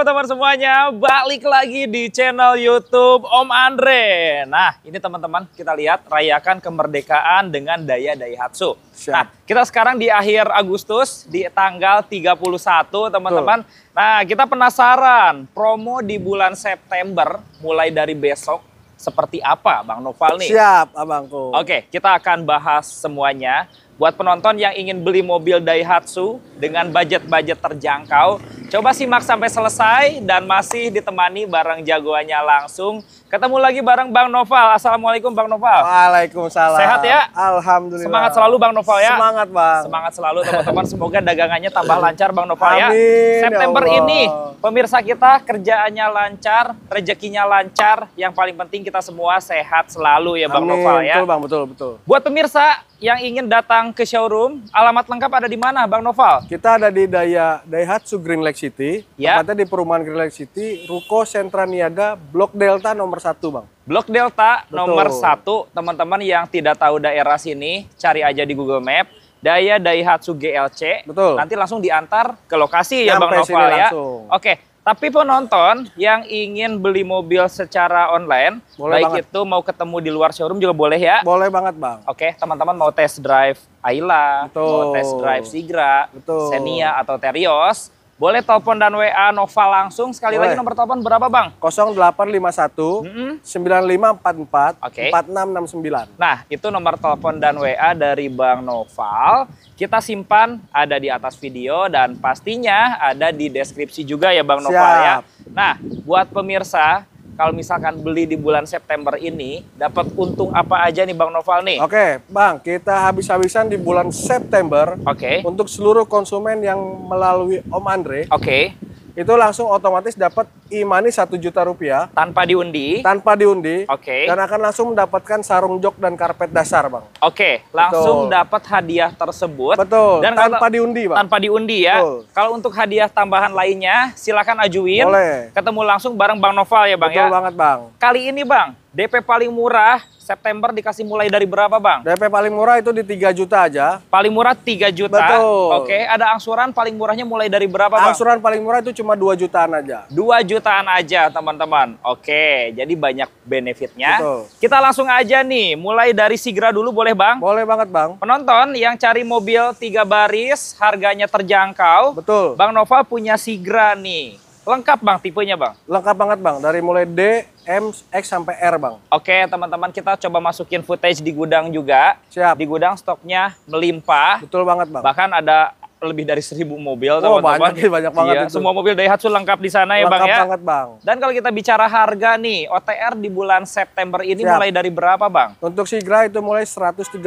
teman-teman semuanya, balik lagi di channel YouTube Om Andre. Nah, ini teman-teman kita lihat rayakan kemerdekaan dengan daya Daihatsu. Siap. Nah, kita sekarang di akhir Agustus di tanggal 31, teman-teman. Nah, kita penasaran promo di bulan September mulai dari besok seperti apa Bang Noval nih? Siap, Abangku. Oke, kita akan bahas semuanya. Buat penonton yang ingin beli mobil Daihatsu dengan budget-budget terjangkau, Coba simak sampai selesai dan masih ditemani bareng jagoannya langsung. Ketemu lagi bareng Bang Noval. Assalamualaikum Bang Noval. Waalaikumsalam. Sehat ya? Alhamdulillah. Semangat selalu Bang Noval ya. Semangat Bang. Semangat selalu teman-teman. Semoga dagangannya tambah lancar Bang Noval ya. Amin, ya. September ya ini pemirsa kita kerjaannya lancar, rezekinya lancar. Yang paling penting kita semua sehat selalu ya Bang Amin. Noval ya. Betul Bang, betul betul. Buat pemirsa yang ingin datang ke showroom, alamat lengkap ada di mana, Bang Noval? Kita ada di Daya Daihatsu Green Lake City, ya. Tempatnya di perumahan Green Lake City, Ruko Sentra Niaga, Blok Delta nomor 1, Bang. Blok Delta Betul. nomor 1, teman-teman yang tidak tahu daerah sini, cari aja di Google Map. Daya Daihatsu GLC. Betul. Nanti langsung diantar ke lokasi ya, Sampai ya Bang Noval ya. Oke, tapi penonton yang ingin beli mobil secara online, boleh baik banget. itu mau ketemu di luar showroom juga boleh ya? Boleh banget bang. Oke, teman-teman mau test drive Ayla, mau test drive Sigra, Betul. Xenia atau Terios, boleh telepon dan WA Nova langsung. Sekali Boleh. lagi nomor telepon berapa Bang? 0851 mm -hmm. 9544 okay. 4669. Nah itu nomor telepon dan WA dari Bang Noval. Kita simpan ada di atas video dan pastinya ada di deskripsi juga ya Bang Noval ya. Nah buat pemirsa kalau misalkan beli di bulan September ini dapat untung apa aja nih Bang Noval nih? Oke, Bang, kita habis-habisan di bulan September. Oke. Okay. Untuk seluruh konsumen yang melalui Om Andre. Oke. Okay itu langsung otomatis dapat e satu juta rupiah tanpa diundi tanpa diundi oke okay. dan akan langsung mendapatkan sarung jok dan karpet dasar bang oke okay, langsung dapat hadiah tersebut betul dan tanpa kata, diundi bang tanpa diundi ya betul. kalau untuk hadiah tambahan lainnya silakan ajuin boleh ketemu langsung bareng bang Noval ya bang betul ya betul banget bang kali ini bang DP paling murah September dikasih mulai dari berapa Bang? DP paling murah itu di 3 juta aja. Paling murah 3 juta. Betul. Oke, ada angsuran paling murahnya mulai dari berapa Bang? Angsuran paling murah itu cuma 2 jutaan aja. 2 jutaan aja teman-teman. Oke, jadi banyak benefitnya. Betul. Kita langsung aja nih, mulai dari Sigra dulu boleh Bang? Boleh banget Bang. Penonton yang cari mobil 3 baris, harganya terjangkau. Betul. Bang Nova punya Sigra nih. Lengkap Bang tipenya Bang? Lengkap banget Bang, dari mulai D M, X sampai R, Bang. Oke, teman-teman, kita coba masukin footage di gudang juga. Siap. Di gudang stoknya melimpah. Betul banget, Bang. Bahkan ada lebih dari seribu mobil, teman-teman. Oh, banyak, banyak banget iya, Semua mobil Daihatsu lengkap di sana ya, Bang ya. Lengkap banget, Bang. Dan kalau kita bicara harga nih, OTR di bulan September ini Siap. mulai dari berapa, Bang? Untuk Sigra itu mulai 139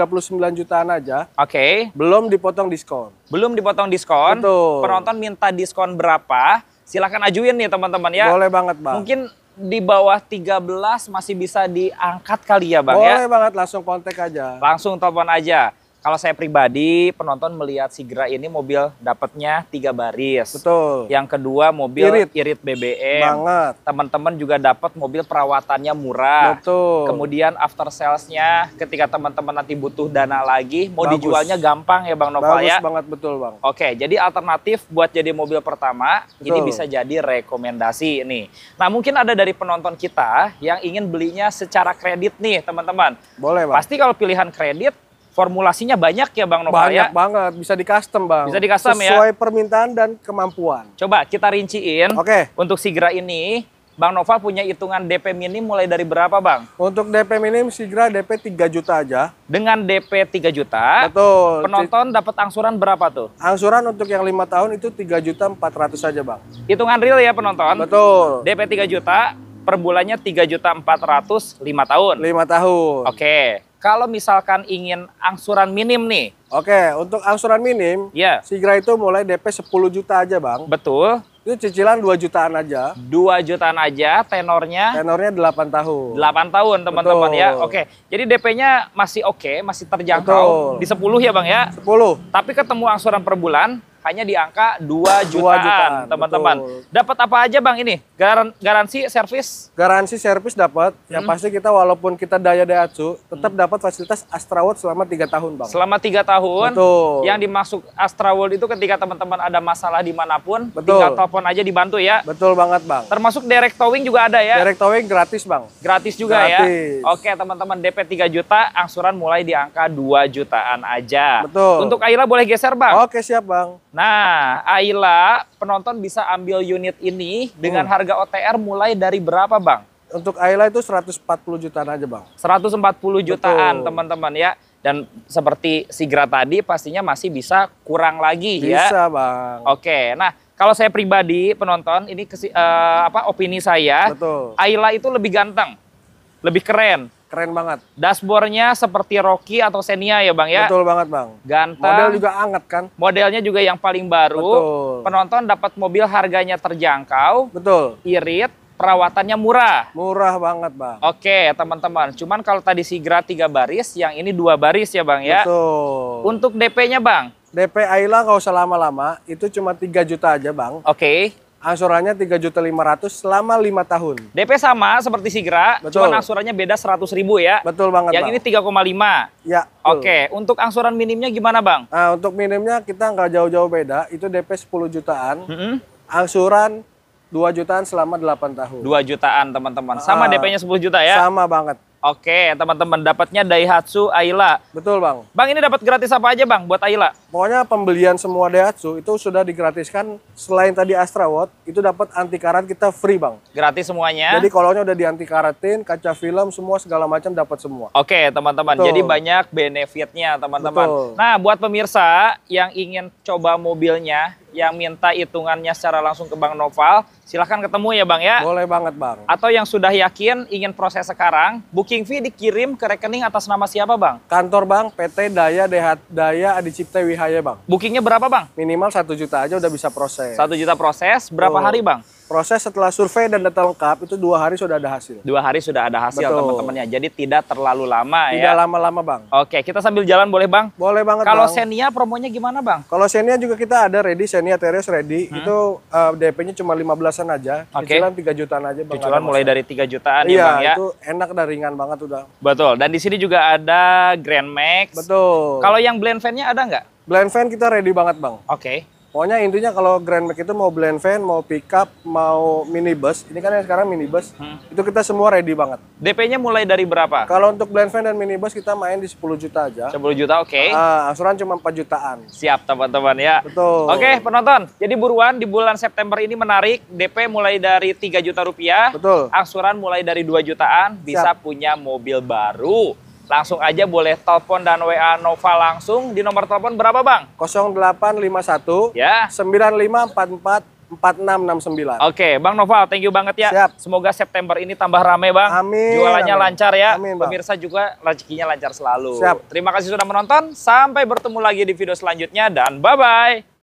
jutaan aja. Oke. Okay. Belum dipotong diskon. Belum dipotong diskon. Betul. Penonton minta diskon berapa? Silahkan ajuin nih, teman-teman ya. Boleh banget, Bang. Mungkin di bawah 13 masih bisa diangkat kali ya Bang Boleh ya? Boleh banget, langsung kontak aja. Langsung telepon aja kalau saya pribadi penonton melihat Sigra ini mobil dapatnya tiga baris. Betul. Yang kedua mobil irit, irit BBM. Banget. Teman-teman juga dapat mobil perawatannya murah. Betul. Kemudian after salesnya ketika teman-teman nanti butuh dana lagi mau Bagus. dijualnya gampang ya Bang Novel Bagus ya. banget betul Bang. Oke, jadi alternatif buat jadi mobil pertama betul. ini bisa jadi rekomendasi ini. Nah, mungkin ada dari penonton kita yang ingin belinya secara kredit nih, teman-teman. Boleh, Bang. Pasti kalau pilihan kredit formulasinya banyak ya Bang Nova Banyak ya? banget, bisa di custom Bang. Bisa di custom Sesuai ya. Sesuai permintaan dan kemampuan. Coba kita rinciin. Oke. Okay. Untuk Sigra ini, Bang Nova punya hitungan DP minim mulai dari berapa Bang? Untuk DP minim Sigra DP 3 juta aja. Dengan DP 3 juta, Betul. penonton dapat angsuran berapa tuh? Angsuran untuk yang lima tahun itu 3 juta 400 aja Bang. Hitungan real ya penonton? Betul. DP 3 juta, per bulannya 3 juta 400, 5 tahun? 5 tahun. Oke. Okay kalau misalkan ingin angsuran minim nih. Oke, untuk angsuran minim, ya. Sigra itu mulai DP 10 juta aja, Bang. Betul. Itu cicilan 2 jutaan aja. 2 jutaan aja, tenornya? Tenornya 8 tahun. 8 tahun, teman-teman ya. Oke. Jadi DP-nya masih oke, okay, masih terjangkau. Betul. Di 10 ya, Bang ya? 10. Tapi ketemu angsuran per bulan hanya di angka 2 jutaan, teman-teman. Dapat apa aja Bang ini? Garan garansi servis? Garansi servis dapat. Hmm. Ya pasti kita walaupun kita daya Daihatsu tetap hmm. dapat fasilitas Astra World selama tiga tahun Bang. Selama tiga tahun. Betul. Yang dimaksud Astra World itu ketika teman-teman ada masalah dimanapun Betul. tinggal telepon aja dibantu ya. Betul banget Bang. Termasuk direct towing juga ada ya? Direct towing gratis Bang. Gratis juga ya? gratis. ya. Oke teman-teman DP 3 juta, angsuran mulai di angka dua jutaan aja. Betul. Untuk Aila boleh geser Bang. Oke siap Bang. Nah, Aila, penonton bisa ambil unit ini dengan hmm. harga OTR mulai dari berapa, Bang? Untuk Aila itu 140 jutaan aja, Bang. 140 jutaan, teman-teman ya. Dan seperti Sigra tadi, pastinya masih bisa kurang lagi bisa, ya. Bisa, Bang. Oke, nah kalau saya pribadi penonton, ini kesi, uh, apa opini saya, Betul. Aila itu lebih ganteng, lebih keren, Keren banget. Dashboardnya seperti Rocky atau Xenia ya Bang ya? Betul banget Bang. Ganteng. Model juga anget kan? Modelnya juga yang paling baru. Betul. Penonton dapat mobil harganya terjangkau. Betul. Irit, perawatannya murah. Murah banget Bang. Oke teman-teman, cuman kalau tadi Sigra tiga baris, yang ini dua baris ya Bang ya? Betul. Untuk DP-nya Bang? DP Ayla nggak usah lama-lama, itu cuma 3 juta aja Bang. Oke. Okay. Angsurannya ratus selama lima tahun. DP sama seperti Sigra, Betul. cuman angsurannya beda ribu ya. Betul banget, Yang bang. ini lima. Ya. Oke, untuk angsuran minimnya gimana, Bang? Nah, untuk minimnya kita nggak jauh-jauh beda, itu DP sepuluh jutaan. Mm -hmm. Angsuran dua jutaan selama delapan tahun. Dua jutaan, teman-teman. Sama uh, ah. DP-nya sepuluh juta ya? Sama banget. Oke, teman-teman dapatnya Daihatsu Ayla. Betul, Bang. Bang, ini dapat gratis apa aja, Bang, buat Ayla? Pokoknya pembelian semua Daihatsu itu sudah digratiskan. Selain tadi Astra Watt, itu dapat anti karat kita free, Bang. Gratis semuanya. Jadi kolonya udah anti karatin, kaca film, semua segala macam dapat semua. Oke, teman-teman. Jadi banyak benefitnya, teman-teman. Nah, buat pemirsa yang ingin coba mobilnya yang minta hitungannya secara langsung ke Bang Noval, silahkan ketemu ya Bang ya. Boleh banget Bang. Atau yang sudah yakin ingin proses sekarang, booking fee dikirim ke rekening atas nama siapa Bang? Kantor Bang, PT Daya Dehat, Daya Adicipta Wihaya Bang. Bookingnya berapa Bang? Minimal satu juta aja udah bisa proses. Satu juta proses, berapa oh. hari Bang? proses setelah survei dan data lengkap itu dua hari sudah ada hasil. Dua hari sudah ada hasil teman-temannya. Jadi tidak terlalu lama tidak ya. Tidak lama-lama bang. Oke kita sambil jalan boleh bang? Boleh banget Kalau Xenia promonya gimana bang? Kalau Xenia juga kita ada ready, Xenia Teres ready. Hmm. Itu uh, eh, DP-nya cuma lima belasan aja. Okay. tiga jutaan aja bang. Cicilan mulai dari tiga jutaan ya, iya, ya bang ya. itu enak dan ringan banget udah. Betul. Dan di sini juga ada Grand Max. Betul. Kalau yang blend fan-nya ada nggak? Blend fan kita ready banget bang. Oke. Okay. Pokoknya intinya kalau Grand Max itu mau blend van, mau pickup, mau minibus, ini kan yang sekarang minibus, hmm. itu kita semua ready banget. DP-nya mulai dari berapa? Kalau untuk blend van dan minibus kita main di 10 juta aja. 10 juta oke. Okay. Uh, asuran cuma 4 jutaan. Siap teman-teman ya. Betul. Oke okay, penonton, jadi buruan di bulan September ini menarik, DP mulai dari 3 juta rupiah. Betul. Asuransi mulai dari 2 jutaan, bisa punya mobil baru. Langsung aja boleh telepon dan WA Nova langsung di nomor telepon berapa Bang? 0851 ya. 9544 4669. Oke, Bang Noval, thank you banget ya. Siap. Semoga September ini tambah ramai Bang. Amin. Jualannya amin. lancar ya. Amin, bang. Pemirsa juga rezekinya lancar selalu. Siap. Terima kasih sudah menonton. Sampai bertemu lagi di video selanjutnya dan bye-bye.